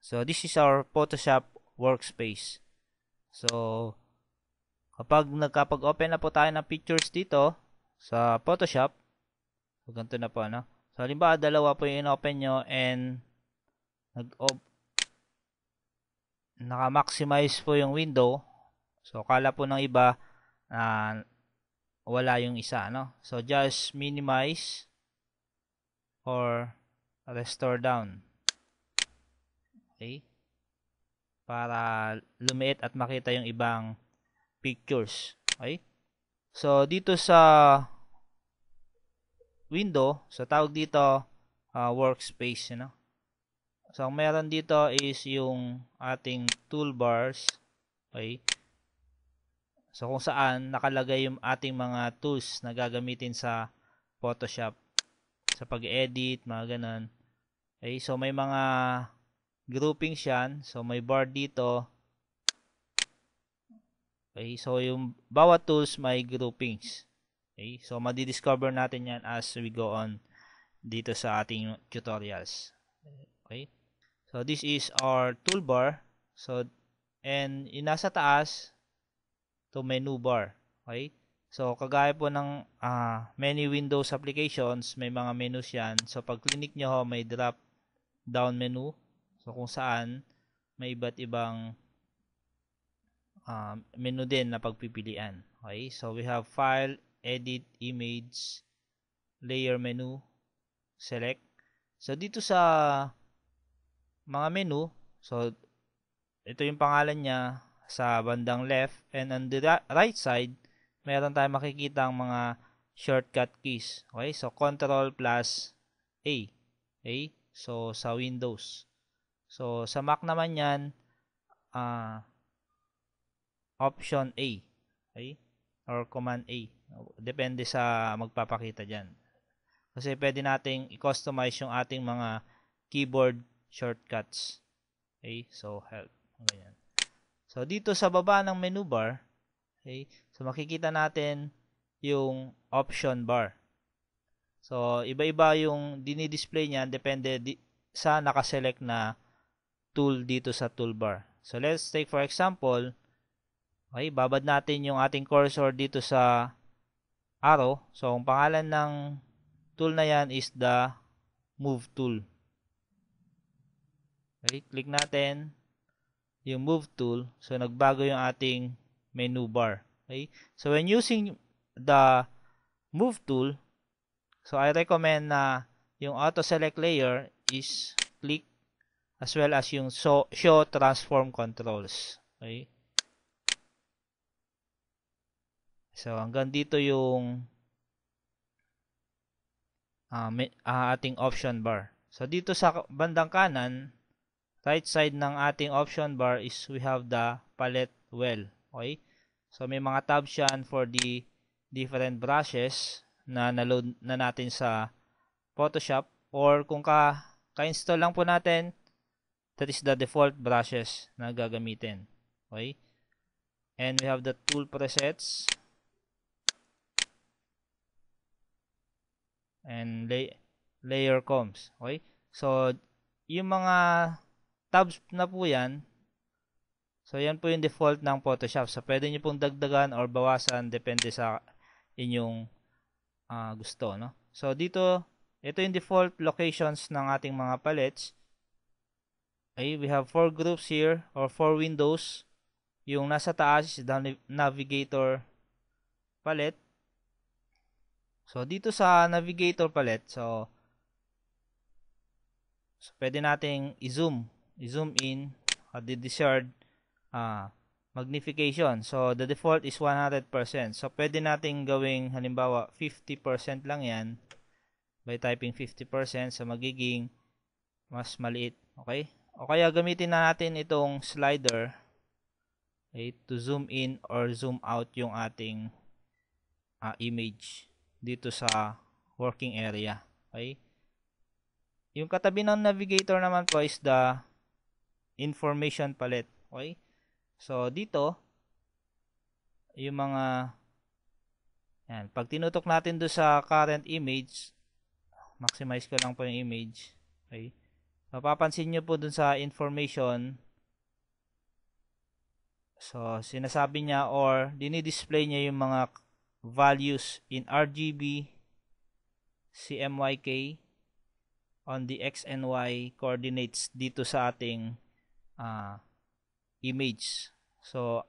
So, this is our Photoshop workspace. So, kapag nagkapag-open na po tayo ng pictures dito sa Photoshop, so, ganito na po, ano? So, halimbawa, dalawa po yung in-open nyo and nag-op naka-maximize po yung window. So, kala po ng iba na uh, wala yung isa, ano? So, just minimize or restore down. Okay? Para lumiit at makita yung ibang pictures. Okay? So, dito sa window, sa so tawag dito, uh, workspace, you know? So, ang meron dito is yung ating toolbars. Okay? So, kung saan nakalagay yung ating mga tools na gagamitin sa Photoshop. Sa pag-edit, mga ganun. Okay? So, may mga grouping siya. So, may bar dito. Okay, so yung bawat tools may groupings. Okay, so madi-discover natin yan as we go on dito sa ating tutorials. Okay, so this is our toolbar. So, and nasa taas to menu bar. Okay, so kagaya po ng uh, many Windows applications, may mga menus yan. So, pag click nyo ho, may drop down menu. So kung saan may iba't ibang um, menu din na pagpipilian. Okay? So we have file, edit, image, layer menu, select. So dito sa mga menu, so ito yung pangalan niya sa bandang left and on the right side, meron tayong makikita ang mga shortcut keys. Okay? So control plus A. Okay? So sa Windows. So, sa Mac naman yan, uh, option A. Okay? Or command A. Depende sa magpapakita dyan. Kasi pwede nating i-customize yung ating mga keyboard shortcuts. Okay? So, help. Ganyan. So, dito sa baba ng menu bar, okay, so makikita natin yung option bar. So, iba-iba yung dinidisplay niyan depende di sa nakaselect na tool dito sa toolbar. So, let's take for example, okay, babad natin yung ating cursor dito sa arrow. So, ang pangalan ng tool na yan is the move tool. Okay, click natin yung move tool. So, nagbago yung ating menu bar. Okay? So, when using the move tool, so I recommend na yung auto select layer is as well as yung show, show transform controls. Okay? So, hanggang dito yung uh, ah, may, uh, ating option bar. So, dito sa bandang kanan, right side ng ating option bar is we have the palette well. Okay? So, may mga tabs yan for the different brushes na na-load na natin sa Photoshop or kung ka ka-install lang po natin That is the default brushes na gagamitin. Okay? And we have the tool presets. And lay layer comps. Okay? So, yung mga tabs na po yan, so yan po yung default ng Photoshop. So, pwede nyo pong dagdagan or bawasan depende sa inyong uh, gusto. No? So, dito, ito yung default locations ng ating mga palettes. Okay, we have four groups here or four windows. Yung nasa taas is the navigator palette. So, dito sa navigator palette, so, so pwede nating i-zoom. I-zoom in at the desired uh, magnification. So, the default is 100%. So, pwede nating gawing halimbawa 50% lang yan by typing 50% sa so magiging mas maliit. Okay? O kaya gamitin na natin itong slider okay, to zoom in or zoom out yung ating uh, image dito sa working area. Okay? Yung katabi ng navigator naman po is the information palette. Okay? So, dito, yung mga yan. Pag tinutok natin do sa current image, maximize ko lang po yung image. Okay? mapapansin nyo po dun sa information, so sinasabi niya or dinidisplay niya yung mga values in RGB, CMYK, on the X and Y coordinates dito sa ating uh, image. So,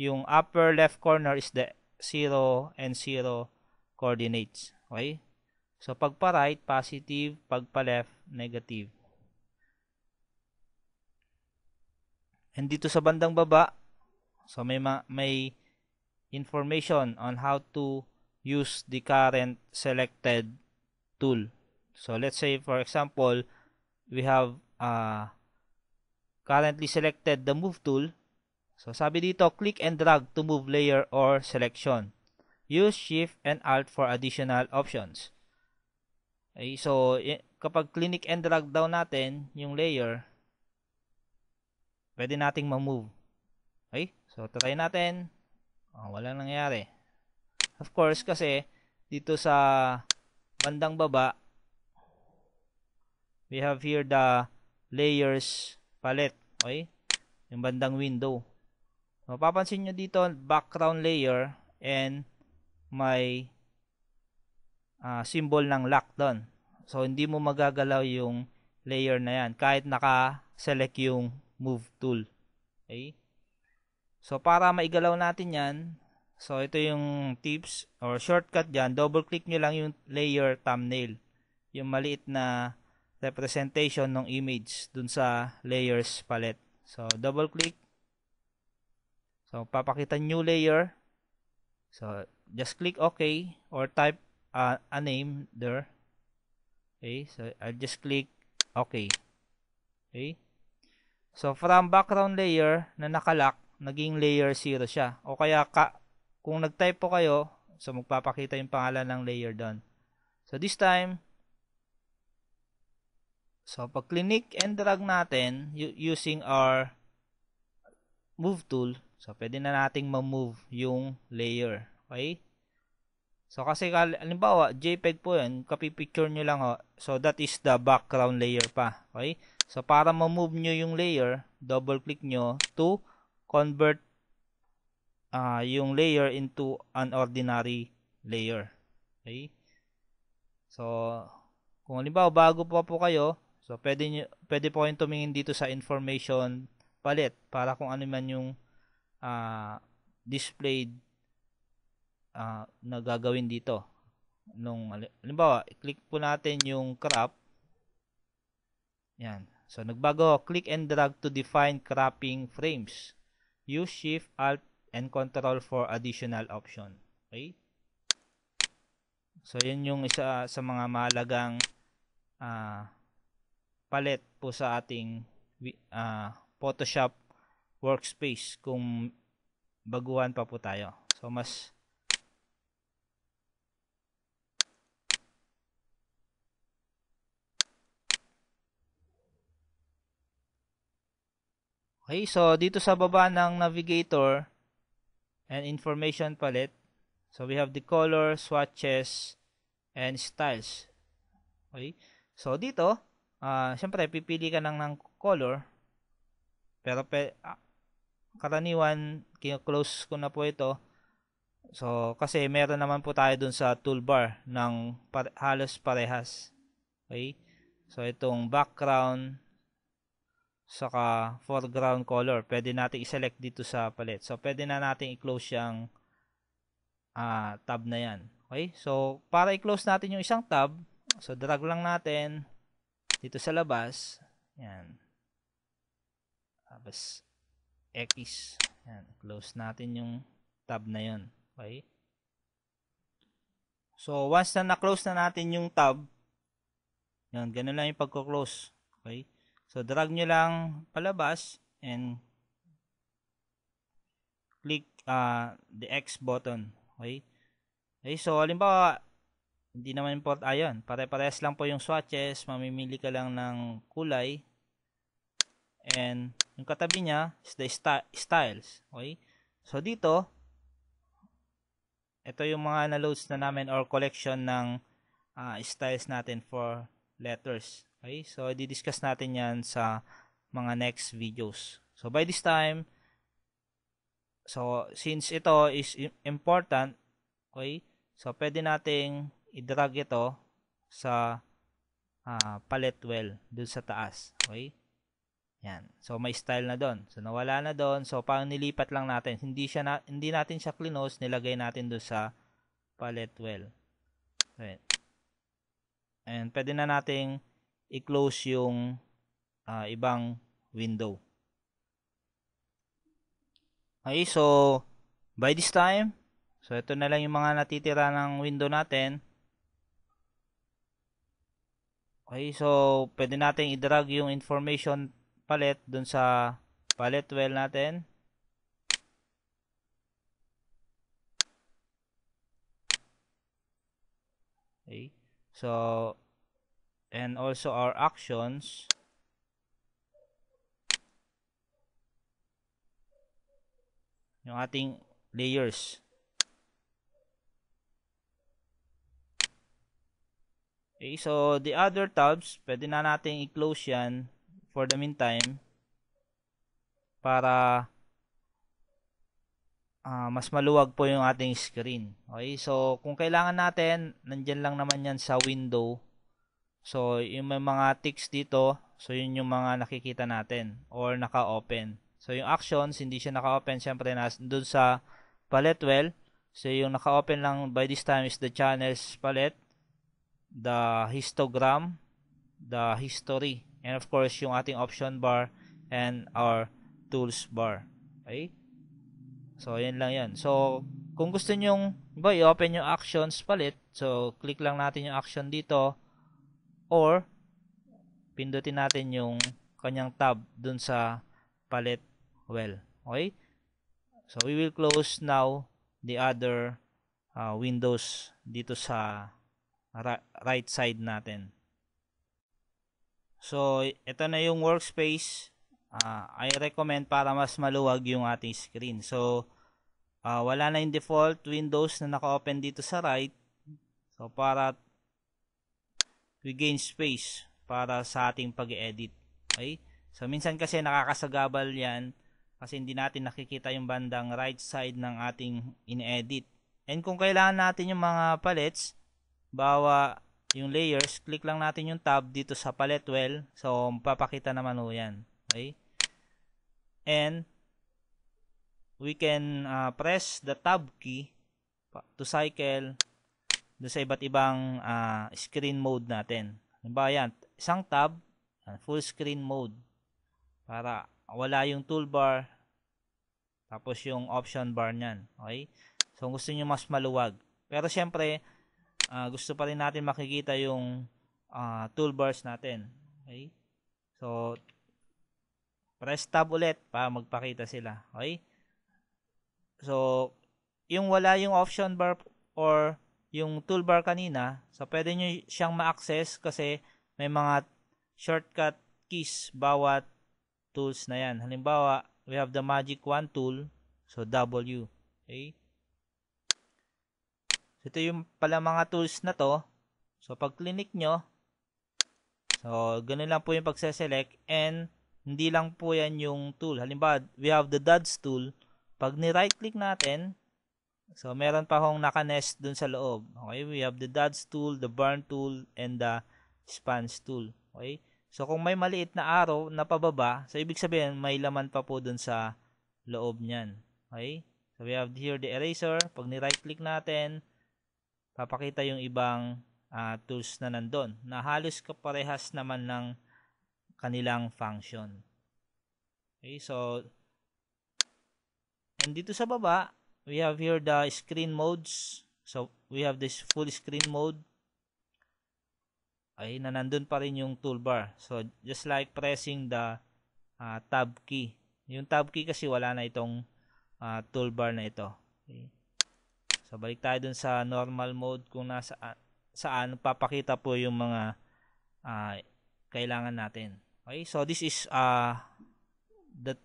yung upper left corner is the 0 and 0 coordinates. Okay? So, pagpa-right, positive. Pagpa-left, negative. And dito sa bandang baba, so may may information on how to use the current selected tool. So let's say for example, we have uh, currently selected the move tool. So sabi dito, click and drag to move layer or selection. Use shift and alt for additional options. Okay, so kapag clinic and drag down natin yung layer, pwede nating ma-move. Okay? So, try natin. Oh, wala nangyari. Of course, kasi dito sa bandang baba, we have here the layers palette. Okay? Yung bandang window. Mapapansin nyo dito, background layer and may uh, symbol ng lock doon. So, hindi mo magagalaw yung layer na yan kahit naka-select yung move tool. Okay? So, para maigalaw natin yan, so ito yung tips or shortcut dyan, double click nyo lang yung layer thumbnail. Yung maliit na representation ng image dun sa layers palette. So, double click. So, papakita new layer. So, just click OK or type uh, a name there okay so I'll just click okay okay so from background layer na nakalock naging layer 0 siya o kaya ka, kung nag-type po kayo so magpapakita yung pangalan ng layer doon so this time so pag click and drag natin using our move tool so pwede na nating ma-move yung layer okay So kasi halimbawa JPEG po 'yan, kapi-picture nyo lang ho. Oh. So that is the background layer pa. Okay? So para ma-move nyo yung layer, double click nyo to convert uh, yung layer into an ordinary layer. Okay? So kung halimbawa bago pa po kayo, so pwede nyo, pwede po kayong tumingin dito sa information palette para kung ano man yung uh, displayed uh, na gagawin dito. Nung, halimbawa, i-click po natin yung crop. Yan. So, nagbago. Click and drag to define cropping frames. Use Shift, Alt, and Control for additional option. Okay? So, yan yung isa sa mga mahalagang uh, ah, palette po sa ating uh, Photoshop workspace kung baguhan pa po tayo. So, mas Okay, so dito sa baba ng navigator and information palette, so we have the color, swatches, and styles. Okay, so dito, uh, ah, siyempre, pipili ka ng, ng color, pero pe, ah, karaniwan, close ko na po ito. So, kasi meron naman po tayo dun sa toolbar ng par- halos parehas. Okay? So, itong background, saka foreground color. Pwede natin i-select dito sa palette. So, pwede na natin i-close yung uh, tab na yan. Okay? So, para i-close natin yung isang tab, so drag lang natin dito sa labas. Yan. Tapos, X. Yan. Close natin yung tab na yun. Okay? So, once na na-close na natin yung tab, yan, ganun lang yung pagko-close. Okay? So, drag nyo lang palabas and click uh, the X button. Okay? Okay, so halimbawa, hindi naman import ayon. Ah, pare pares lang po yung swatches. Mamimili ka lang ng kulay. And yung katabi niya is the sty styles. Okay? So dito, ito yung mga na-loads na namin or collection ng uh, styles natin for letters. Okay, so i-discuss natin yan sa mga next videos. So by this time, so since ito is important, okay, so pwede nating i-drag ito sa uh, ah, palette well dun sa taas. Okay? Yan. So may style na doon. So nawala na doon. So parang nilipat lang natin. Hindi siya na, hindi natin siya close, nilagay natin doon sa palette well. Right. And pwede na nating i-close yung uh, ibang window. Okay, so by this time, so ito na lang yung mga natitira ng window natin. Okay, so pwede natin i-drag yung information palette dun sa palette well natin. Okay. So, and also our actions yung ating layers okay so the other tabs pwede na natin i-close yan for the meantime para uh, mas maluwag po yung ating screen okay so kung kailangan natin nandyan lang naman yan sa window So, yung may mga ticks dito, so yun yung mga nakikita natin or naka-open. So, yung actions, hindi siya naka-open. Siyempre, nas, dun sa palette well. So, yung naka-open lang by this time is the channels palette, the histogram, the history, and of course, yung ating option bar and our tools bar. Okay? So, yan lang yan. So, kung gusto nyong, ba, i-open yung actions palette, So, click lang natin yung action dito or pindutin natin yung kanyang tab dun sa palette well. Okay? So, we will close now the other uh, windows dito sa right side natin. So, ito na yung workspace. Uh, I recommend para mas maluwag yung ating screen. So, uh, wala na yung default windows na naka-open dito sa right. So, para we gain space para sa ating pag-edit. Okay? So, minsan kasi nakakasagabal yan kasi hindi natin nakikita yung bandang right side ng ating in-edit. And kung kailangan natin yung mga palettes, bawa yung layers, click lang natin yung tab dito sa palette well. So, papakita naman ho yan. Okay? And, we can uh, press the tab key to cycle do sa iba't ibang uh, screen mode natin. Halimbawa yan, isang tab, ah, full screen mode para wala yung toolbar tapos yung option bar niyan. Okay? So kung gusto niyo mas maluwag. Pero syempre, uh, gusto pa rin natin makikita yung uh, toolbars natin. Okay? So press tab ulit para magpakita sila. Okay? So yung wala yung option bar or yung toolbar kanina. So, pwede nyo siyang ma-access kasi may mga shortcut keys bawat tools na yan. Halimbawa, we have the magic wand tool. So, W. Okay? So, ito yung pala mga tools na to. So, pag clinic nyo, so, ganun lang po yung pagse-select and hindi lang po yan yung tool. Halimbawa, we have the DODS tool. Pag ni-right click natin, So, meron pa akong naka-nest dun sa loob. Okay, we have the Dodge tool, the burn tool, and the spans tool. Okay? So, kung may maliit na arrow na pababa, so ibig sabihin, may laman pa po dun sa loob niyan. Okay? So, we have here the eraser. Pag ni-right-click natin, papakita yung ibang uh, tools na nandun, na halos kaparehas naman ng kanilang function. Okay, so, and dito sa baba, we have here the screen modes. So, we have this full screen mode. Ay, na pa rin yung toolbar. So, just like pressing the uh, tab key. Yung tab key kasi wala na itong uh, toolbar na ito. Okay. So, balik tayo dun sa normal mode kung nasa ah, saan papakita po yung mga uh, kailangan natin. Okay, so this is uh, the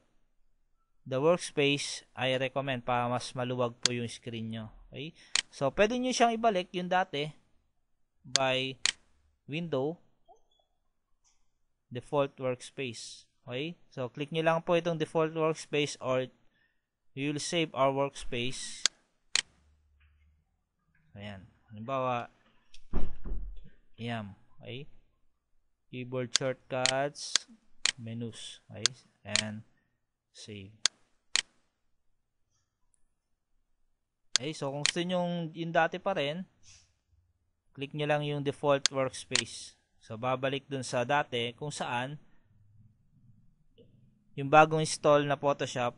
the workspace, I recommend para mas maluwag po yung screen nyo. Okay? So, pwede nyo siyang ibalik yung dati by window default workspace. Okay? So, click nyo lang po itong default workspace or we will save our workspace. Ayan. Halimbawa, yam. Okay? Keyboard shortcuts, menus. Okay? And save. Okay, so kung gusto nyo yung dati pa rin, click nyo lang yung default workspace. So, babalik dun sa dati kung saan yung bagong install na Photoshop,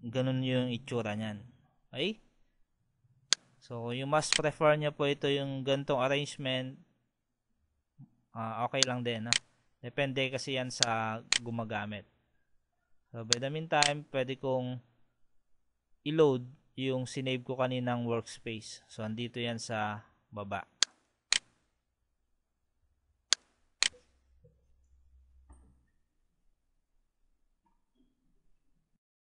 ganun yung itsura niyan. Okay? So, yung mas prefer nyo po ito yung gantong arrangement, uh, okay lang din. Ha? Depende kasi yan sa gumagamit. So, by the meantime, pwede kong i-load yung sinave ko kaninang workspace. So, andito yan sa baba.